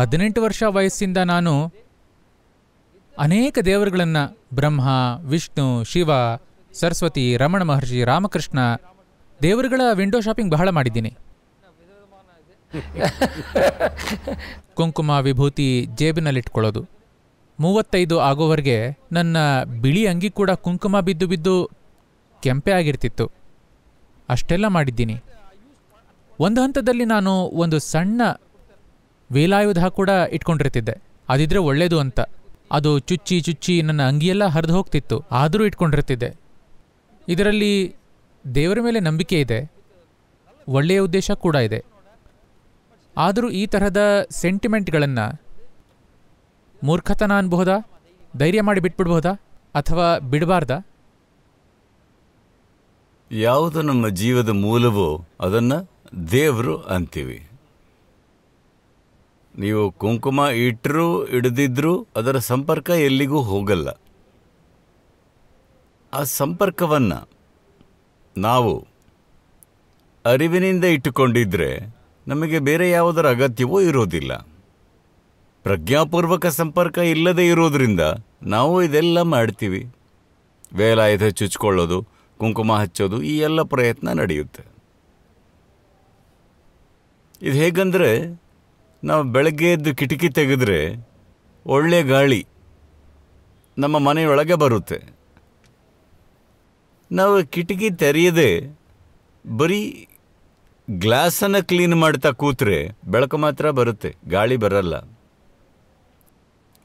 ಹದಿನೆಂಟು ವರ್ಷ ವಯಸ್ಸಿಂದ ನಾನು ಅನೇಕ ದೇವರುಗಳನ್ನು ಬ್ರಹ್ಮ ವಿಷ್ಣು ಶಿವ ಸರಸ್ವತಿ ರಮಣ ಮಹರ್ಷಿ ರಾಮಕೃಷ್ಣ ದೇವರುಗಳ ವಿಂಡೋ ಶಾಪಿಂಗ್ ಬಹಳ ಮಾಡಿದ್ದೀನಿ ಕುಂಕುಮ ವಿಭೂತಿ ಜೇಬಿನಲ್ಲಿಟ್ಕೊಳ್ಳೋದು ಮೂವತ್ತೈದು ಆಗೋವರೆಗೆ ನನ್ನ ಬಿಳಿ ಅಂಗಿ ಕೂಡ ಕುಂಕುಮ ಬಿದ್ದು ಬಿದ್ದು ಕೆಂಪೆ ಆಗಿರ್ತಿತ್ತು ಅಷ್ಟೆಲ್ಲ ಮಾಡಿದ್ದೀನಿ ಒಂದು ಹಂತದಲ್ಲಿ ನಾನು ಒಂದು ಸಣ್ಣ ವೇಲಾಯುಧ ಕೂಡ ಇಟ್ಕೊಂಡಿರ್ತಿದ್ದೆ ಅದಿದ್ರೆ ಒಳ್ಳೇದು ಅಂತ ಅದು ಚುಚ್ಚಿ ಚುಚ್ಚಿ ನನ್ನ ಅಂಗಿಯೆಲ್ಲ ಹರಿದು ಹೋಗ್ತಿತ್ತು ಆದರೂ ಇಟ್ಕೊಂಡಿರ್ತಿದ್ದೆ ಇದರಲ್ಲಿ ದೇವರ ಮೇಲೆ ನಂಬಿಕೆ ಇದೆ ಒಳ್ಳೆಯ ಉದ್ದೇಶ ಕೂಡ ಇದೆ ಆದರೂ ಈ ತರಹದ ಸೆಂಟಿಮೆಂಟ್ಗಳನ್ನು ಮೂರ್ಖತನ ಅನ್ಬಹುದಾ ಧೈರ್ಯ ಮಾಡಿ ಬಿಟ್ಬಿಡ್ಬಹುದಾ ಅಥವಾ ಬಿಡಬಾರ್ದ ಯಾವುದು ನಮ್ಮ ಜೀವದ ಮೂಲವೋ ಅದನ್ನು ದೇವರು ಅಂತೀವಿ ನೀವು ಕುಂಕುಮ ಇಟ್ಟರೂ ಹಿಡಿದಿದ್ರೂ ಅದರ ಸಂಪರ್ಕ ಎಲ್ಲಿಗೂ ಹೋಗಲ್ಲ ಆ ಸಂಪರ್ಕವನ್ನು ನಾವು ಅರಿವಿನಿಂದ ಇಟ್ಟುಕೊಂಡಿದ್ದರೆ ನಮಗೆ ಬೇರೆ ಯಾವುದರ ಅಗತ್ಯವೂ ಇರೋದಿಲ್ಲ ಪ್ರಜ್ಞಾಪೂರ್ವಕ ಸಂಪರ್ಕ ಇಲ್ಲದೆ ಇರೋದ್ರಿಂದ ನಾವು ಇದೆಲ್ಲ ಮಾಡ್ತೀವಿ ವೇಲಾಯುಧ ಚುಚ್ಕೊಳ್ಳೋದು ಕುಂಕುಮ ಹಚ್ಚೋದು ಈ ಎಲ್ಲ ಪ್ರಯತ್ನ ನಡೆಯುತ್ತೆ ಇದು ಹೇಗಂದರೆ ನಾವು ಬೆಳಗ್ಗೆ ಎದ್ದು ಕಿಟಕಿ ತೆಗೆದ್ರೆ ಒಳ್ಳೆಯ ಗಾಳಿ ನಮ್ಮ ಮನೆಯೊಳಗೆ ಬರುತ್ತೆ ನಾವು ಕಿಟಕಿ ತೆರೆಯದೆ ಬರೀ ಗ್ಲಾಸನ್ನು ಕ್ಲೀನ್ ಮಾಡ್ತಾ ಕೂತ್ರೆ ಬೆಳಕು ಮಾತ್ರ ಬರುತ್ತೆ ಗಾಳಿ ಬರಲ್ಲ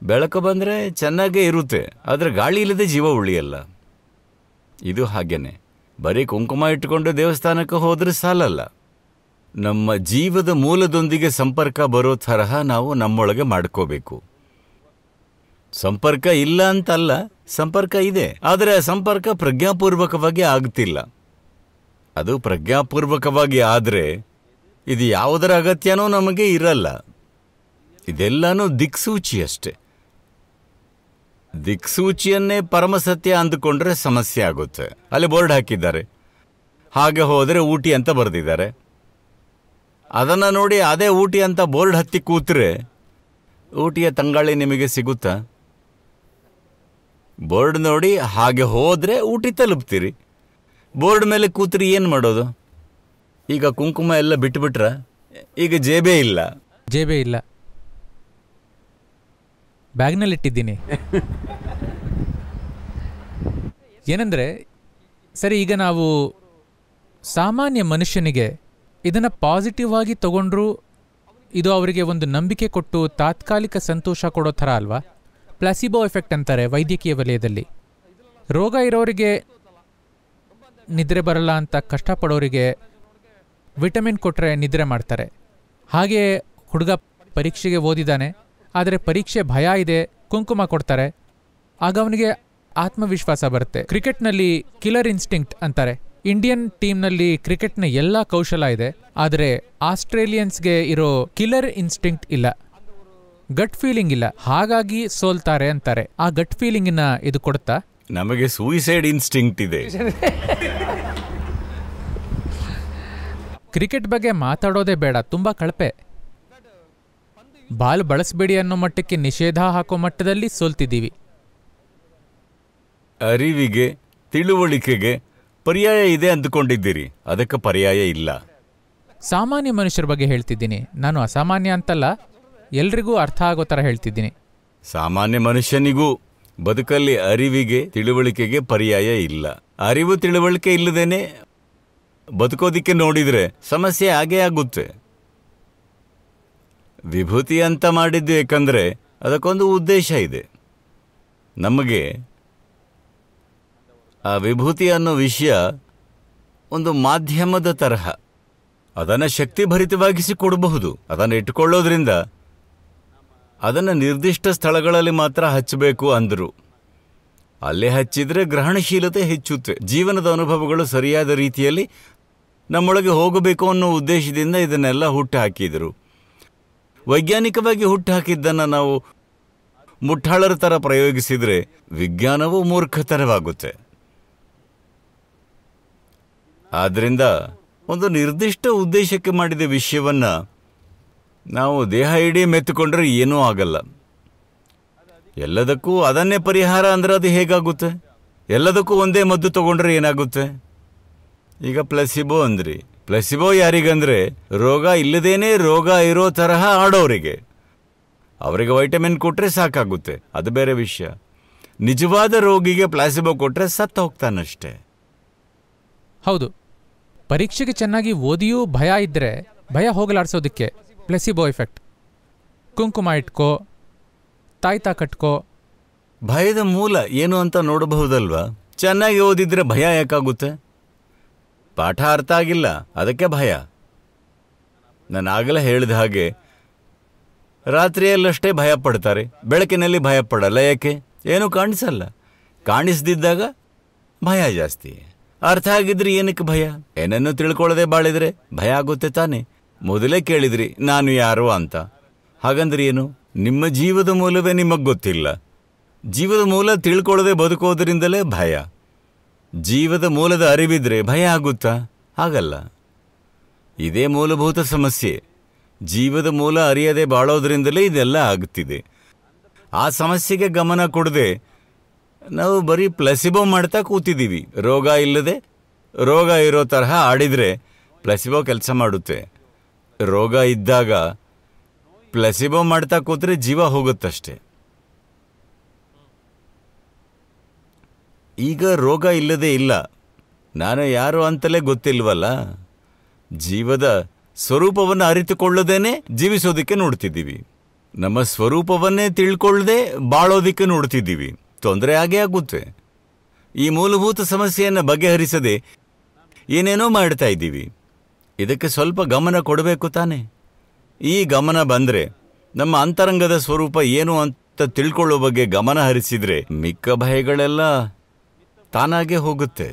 ಬೆಳಕು ಬಂದರೆ ಚೆನ್ನಾಗೇ ಇರುತ್ತೆ ಆದರೆ ಗಾಳಿ ಇಲ್ಲದೆ ಜೀವ ಉಳಿಯಲ್ಲ ಇದು ಹಾಗೇನೆ ಬರೀ ಕುಂಕುಮ ಇಟ್ಕೊಂಡು ದೇವಸ್ಥಾನಕ್ಕೆ ಹೋದರೆ ಸಾಲಲ್ಲ ನಮ್ಮ ಜೀವದ ಮೂಲದೊಂದಿಗೆ ಸಂಪರ್ಕ ಬರೋ ತರಹ ನಾವು ನಮ್ಮೊಳಗೆ ಮಾಡ್ಕೋಬೇಕು ಸಂಪರ್ಕ ಇಲ್ಲ ಅಂತಲ್ಲ ಸಂಪರ್ಕ ಇದೆ ಆದರೆ ಆ ಸಂಪರ್ಕ ಪ್ರಜ್ಞಾಪೂರ್ವಕವಾಗಿ ಆಗ್ತಿಲ್ಲ ಅದು ಪ್ರಜ್ಞಾಪೂರ್ವಕವಾಗಿ ಆದರೆ ಇದು ಯಾವುದರ ಅಗತ್ಯನೂ ನಮಗೆ ಇರಲ್ಲ ಇದೆಲ್ಲನೂ ದಿಕ್ಸೂಚಿ ಅಷ್ಟೆ ದಿಕ್ಸೂಚಿಯನ್ನೇ ಪರಮಸತ್ಯ ಅಂದುಕೊಂಡ್ರೆ ಸಮಸ್ಯೆ ಆಗುತ್ತೆ ಅಲ್ಲಿ ಬೋರ್ಡ್ ಹಾಕಿದ್ದಾರೆ ಹಾಗೆ ಹೋದರೆ ಊಟಿ ಅಂತ ಬರೆದಿದ್ದಾರೆ ಅದನ್ನು ನೋಡಿ ಅದೇ ಊಟಿ ಅಂತ ಬೋರ್ಡ್ ಹತ್ತಿ ಕೂತ್ರೆ ಊಟಿಯ ತಂಗಾಳಿ ನಿಮಗೆ ಸಿಗುತ್ತಾ ಬೋರ್ಡ್ ನೋಡಿ ಹಾಗೆ ಹೋದರೆ ಊಟಿ ತಲುಪ್ತೀರಿ ಬೋರ್ಡ್ ಮೇಲೆ ಕೂತ್ರಿ ಏನು ಮಾಡೋದು ಈಗ ಕುಂಕುಮ ಎಲ್ಲ ಬಿಟ್ಬಿಟ್ರ ಈಗ ಜೇಬೇ ಇಲ್ಲ ಜೇಬೇ ಇಲ್ಲ ಬ್ಯಾಗ್ನಲ್ಲಿ ಇಟ್ಟಿದ್ದೀನಿ ಏನಂದರೆ ಸರಿ ಈಗ ನಾವು ಸಾಮಾನ್ಯ ಮನುಷ್ಯನಿಗೆ ಇದನ್ನು ಪಾಸಿಟಿವ್ ಆಗಿ ತಗೊಂಡ್ರು ಇದು ಅವರಿಗೆ ಒಂದು ನಂಬಿಕೆ ಕೊಟ್ಟು ತಾತ್ಕಾಲಿಕ ಸಂತೋಷ ಕೊಡೋ ಥರ ಅಲ್ವಾ ಪ್ಲಾಸಿಬೋ ಎಫೆಕ್ಟ್ ಅಂತಾರೆ ವೈದ್ಯಕೀಯ ವಲಯದಲ್ಲಿ ರೋಗ ಇರೋರಿಗೆ ನಿದ್ರೆ ಬರಲ್ಲ ಅಂತ ಕಷ್ಟಪಡೋರಿಗೆ ವಿಟಮಿನ್ ಕೊಟ್ಟರೆ ನಿದ್ರೆ ಮಾಡ್ತಾರೆ ಹಾಗೆಯೇ ಹುಡುಗ ಪರೀಕ್ಷೆಗೆ ಓದಿದ್ದಾನೆ ಆದರೆ ಪರೀಕ್ಷೆ ಭಯ ಇದೆ ಕುಂಕುಮ ಕೊಡ್ತಾರೆ ಆಗ ಅವನಿಗೆ ಆತ್ಮವಿಶ್ವಾಸ ಬರುತ್ತೆ ಕ್ರಿಕೆಟ್ನಲ್ಲಿ ಕಿಲರ್ ಇನ್ಸ್ಟಿಂಕ್ಟ್ ಅಂತಾರೆ ಇಂಡಿಯನ್ ಟೀಮ್ನಲ್ಲಿ ಕ್ರಿಕೆಟ್ನ ಎಲ್ಲ ಕೌಶಲ ಇದೆ ಆದರೆ ಆಸ್ಟ್ರೇಲಿಯನ್ಸ್ಗೆ ಇರೋ ಕಿಲ್ಲರ್ ಇನ್ಸ್ಟಿಂಕ್ಟ್ ಇಲ್ಲ ಗಟ್ ಫೀಲಿಂಗ್ ಇಲ್ಲ ಹಾಗಾಗಿ ಸೋಲ್ತಾರೆ ಅಂತಾರೆ ಆ ಗಟ್ ಫೀಲಿಂಗಿನ ಇದು ಕೊಡುತ್ತಾ ನಮಗೆ ಸೂಯಿಸೈಡ್ ಇನ್ಸ್ಟಿಂಕ್ಟ್ ಇದೆ ಕ್ರಿಕೆಟ್ ಬಗ್ಗೆ ಮಾತಾಡೋದೇ ಬೇಡ ತುಂಬ ಕಳಪೆ ಬಾಲ್ ಬಳಸಬೇಡಿ ಅನ್ನೋ ಮಟ್ಟಕ್ಕೆ ನಿಷೇಧ ಹಾಕೋ ಮಟ್ಟದಲ್ಲಿ ಸೋಲ್ತಿದ್ದೀವಿ ಅರಿವಿಗೆ ತಿಳುವಳಿಕೆಗೆ ಪರ್ಯಾಯ ಇದೆ ಅಂದುಕೊಂಡಿದ್ದೀರಿ ಅದಕ್ಕೆ ಪರ್ಯಾಯ ಇಲ್ಲ ಸಾಮಾನ್ಯ ಮನುಷ್ಯರ ಬಗ್ಗೆ ಹೇಳ್ತಿದ್ದೀನಿ ನಾನು ಅಸಾಮಾನ್ಯ ಅಂತಲ್ಲ ಎಲ್ರಿಗೂ ಅರ್ಥ ಆಗೋ ಥರ ಹೇಳ್ತಿದ್ದೀನಿ ಸಾಮಾನ್ಯ ಮನುಷ್ಯನಿಗೂ ಬದುಕಲ್ಲಿ ಅರಿವಿಗೆ ತಿಳುವಳಿಕೆಗೆ ಪರ್ಯಾಯ ಇಲ್ಲ ಅರಿವು ತಿಳುವಳಿಕೆ ಇಲ್ಲದೇನೆ ಬದುಕೋದಿಕ್ಕೆ ನೋಡಿದರೆ ಸಮಸ್ಯೆ ಹಾಗೇ ಆಗುತ್ತೆ ವಿಭೂತಿ ಅಂತ ಮಾಡಿದ್ದು ಏಕೆಂದರೆ ಅದಕ್ಕೊಂದು ಉದ್ದೇಶ ಇದೆ ನಮಗೆ ಆ ವಿಭೂತಿ ಅನ್ನೋ ವಿಷಯ ಒಂದು ಮಾಧ್ಯಮದ ತರಹ ಅದನ್ನು ಶಕ್ತಿಭರಿತವಾಗಿಸಿ ಕೊಡಬಹುದು ಅದನ್ನು ಇಟ್ಟುಕೊಳ್ಳೋದ್ರಿಂದ ಅದನ್ನು ನಿರ್ದಿಷ್ಟ ಸ್ಥಳಗಳಲ್ಲಿ ಮಾತ್ರ ಹಚ್ಚಬೇಕು ಅಂದರು ಅಲ್ಲಿ ಹಚ್ಚಿದರೆ ಗ್ರಹಣಶೀಲತೆ ಹೆಚ್ಚುತ್ತೆ ಜೀವನದ ಅನುಭವಗಳು ಸರಿಯಾದ ರೀತಿಯಲ್ಲಿ ನಮ್ಮೊಳಗೆ ಹೋಗಬೇಕು ಅನ್ನೋ ಉದ್ದೇಶದಿಂದ ಇದನ್ನೆಲ್ಲ ಹುಟ್ಟು ಹಾಕಿದರು ವೈಜ್ಞಾನಿಕವಾಗಿ ಹುಟ್ಟು ಹಾಕಿದ್ದನ್ನು ನಾವು ಮುಠಾಳರ ಥರ ಪ್ರಯೋಗಿಸಿದರೆ ವಿಜ್ಞಾನವು ಮೂರ್ಖತರವಾಗುತ್ತೆ ಆದ್ರಿಂದ ಒಂದು ನಿರ್ದಿಷ್ಟ ಉದ್ದೇಶಕ್ಕೆ ಮಾಡಿದ ವಿಷಯವನ್ನು ನಾವು ದೇಹ ಇಡೀ ಮೆತ್ತುಕೊಂಡ್ರೆ ಏನೂ ಆಗಲ್ಲ ಎಲ್ಲದಕ್ಕೂ ಅದನ್ನೇ ಪರಿಹಾರ ಅಂದರೆ ಅದು ಹೇಗಾಗುತ್ತೆ ಎಲ್ಲದಕ್ಕೂ ಒಂದೇ ಮದ್ದು ತಗೊಂಡ್ರೆ ಏನಾಗುತ್ತೆ ಈಗ ಪ್ಲಸಿಬೋ ಅಂದ್ರಿ ಪ್ಲಸಿಬೋ ಯಾರಿಗಂದ್ರೆ ರೋಗ ಇಲ್ಲದೇನೆ ರೋಗ ಇರೋ ತರಹ ಆಡೋರಿಗೆ ಅವರಿಗೆ ವೈಟಮಿನ್ ಕೊಟ್ಟರೆ ಸಾಕಾಗುತ್ತೆ ಅದು ಬೇರೆ ವಿಷಯ ನಿಜವಾದ ರೋಗಿಗೆ ಪ್ಲಾಸಿಬೋ ಕೊಟ್ಟರೆ ಸತ್ತು ಹೋಗ್ತಾನಷ್ಟೇ ಹೌದು ಪರೀಕ್ಷೆಗೆ ಚೆನ್ನಾಗಿ ಓದಿಯೂ ಭಯ ಇದ್ದರೆ ಭಯ ಹೋಗಲಾಡಿಸೋದಕ್ಕೆ ಪ್ಲೆಸಿಬೋ ಎಫೆಕ್ಟ್ ಕುಂಕುಮ ಇಟ್ಕೋ ತಾಯ್ತಾ ಕಟ್ಕೋ ಭಯದ ಮೂಲ ಏನು ಅಂತ ನೋಡಬಹುದಲ್ವಾ ಚೆನ್ನಾಗಿ ಓದಿದ್ರೆ ಭಯ ಯಾಕಾಗುತ್ತೆ ಪಾಠ ಅರ್ಥ ಆಗಿಲ್ಲ ಅದಕ್ಕೆ ಭಯ ನಾನು ಆಗಲೇ ಹೇಳಿದ ಹಾಗೆ ರಾತ್ರಿಯಲ್ಲಷ್ಟೇ ಭಯ ಪಡ್ತಾರೆ ಬೆಳಕಿನಲ್ಲಿ ಭಯ ಪಡಲ್ಲ ಯಾಕೆ ಏನೂ ಕಾಣಿಸಲ್ಲ ಕಾಣಿಸ್ದಿದ್ದಾಗ ಭಯ ಜಾಸ್ತಿ ಅರ್ಥ ಆಗಿದ್ರಿ ಏನಕ್ಕೆ ಭಯ ಏನನ್ನು ತಿಳ್ಕೊಳ್ಳದೆ ಬಾಳಿದ್ರೆ ಭಯ ಆಗುತ್ತೆ ತಾನೆ ಮೊದಲೇ ಕೇಳಿದ್ರಿ ನಾನು ಯಾರು ಅಂತ ಹಾಗಂದ್ರೆ ಏನು ನಿಮ್ಮ ಜೀವದ ಮೂಲವೇ ನಿಮಗೆ ಗೊತ್ತಿಲ್ಲ ಜೀವದ ಮೂಲ ತಿಳ್ಕೊಳ್ಳದೆ ಬದುಕೋದ್ರಿಂದಲೇ ಭಯ ಜೀವದ ಮೂಲದ ಅರಿವಿದ್ರೆ ಭಯ ಆಗುತ್ತಾ ಹಾಗಲ್ಲ ಇದೇ ಮೂಲಭೂತ ಸಮಸ್ಯೆ ಜೀವದ ಮೂಲ ಅರಿಯದೆ ಬಾಳೋದ್ರಿಂದಲೇ ಇದೆಲ್ಲ ಆಗುತ್ತಿದೆ ಆ ಸಮಸ್ಯೆಗೆ ಗಮನ ಕೊಡದೆ ನಾವು ಬರೀ ಪ್ಲಸಿಬೋ ಮಾಡ್ತಾ ಕೂತಿದ್ದೀವಿ ರೋಗ ಇಲ್ಲದೆ ರೋಗ ಇರೋ ತರಹ ಆಡಿದರೆ ಪ್ಲಸಿಬೋ ಕೆಲಸ ಮಾಡುತ್ತೆ ರೋಗ ಇದ್ದಾಗ ಪ್ಲಸಿಬೋ ಮಾಡ್ತಾ ಕೂತ್ರೆ ಜೀವ ಹೋಗುತ್ತಷ್ಟೆ ಈಗ ರೋಗ ಇಲ್ಲದೆ ಇಲ್ಲ ನಾನು ಯಾರು ಅಂತಲೇ ಗೊತ್ತಿಲ್ವಲ್ಲ ಜೀವದ ಸ್ವರೂಪವನ್ನು ಅರಿತುಕೊಳ್ಳದೇನೆ ಜೀವಿಸೋದಕ್ಕೆ ನೋಡ್ತಿದ್ದೀವಿ ನಮ್ಮ ಸ್ವರೂಪವನ್ನೇ ತಿಳ್ಕೊಳ್ಳದೆ ಬಾಳೋದಿಕ್ಕೆ ನೋಡ್ತಿದ್ದೀವಿ ತೊಂದರೆ ಆಗೇ ಆಗುತ್ತೆ ಈ ಮೂಲಭೂತ ಸಮಸ್ಯೆಯನ್ನು ಬಗೆಹರಿಸದೆ ಏನೇನೋ ಮಾಡ್ತಾ ಇದ್ದೀವಿ ಇದಕ್ಕೆ ಸ್ವಲ್ಪ ಗಮನ ಕೊಡಬೇಕು ತಾನೆ ಈ ಗಮನ ಬಂದರೆ ನಮ್ಮ ಅಂತರಂಗದ ಸ್ವರೂಪ ಏನು ಅಂತ ತಿಳ್ಕೊಳ್ಳೋ ಬಗ್ಗೆ ಗಮನ ಹರಿಸಿದರೆ ಮಿಕ್ಕ ಭಯಗಳೆಲ್ಲ ತಾನಾಗೆ ಹೋಗುತ್ತೆ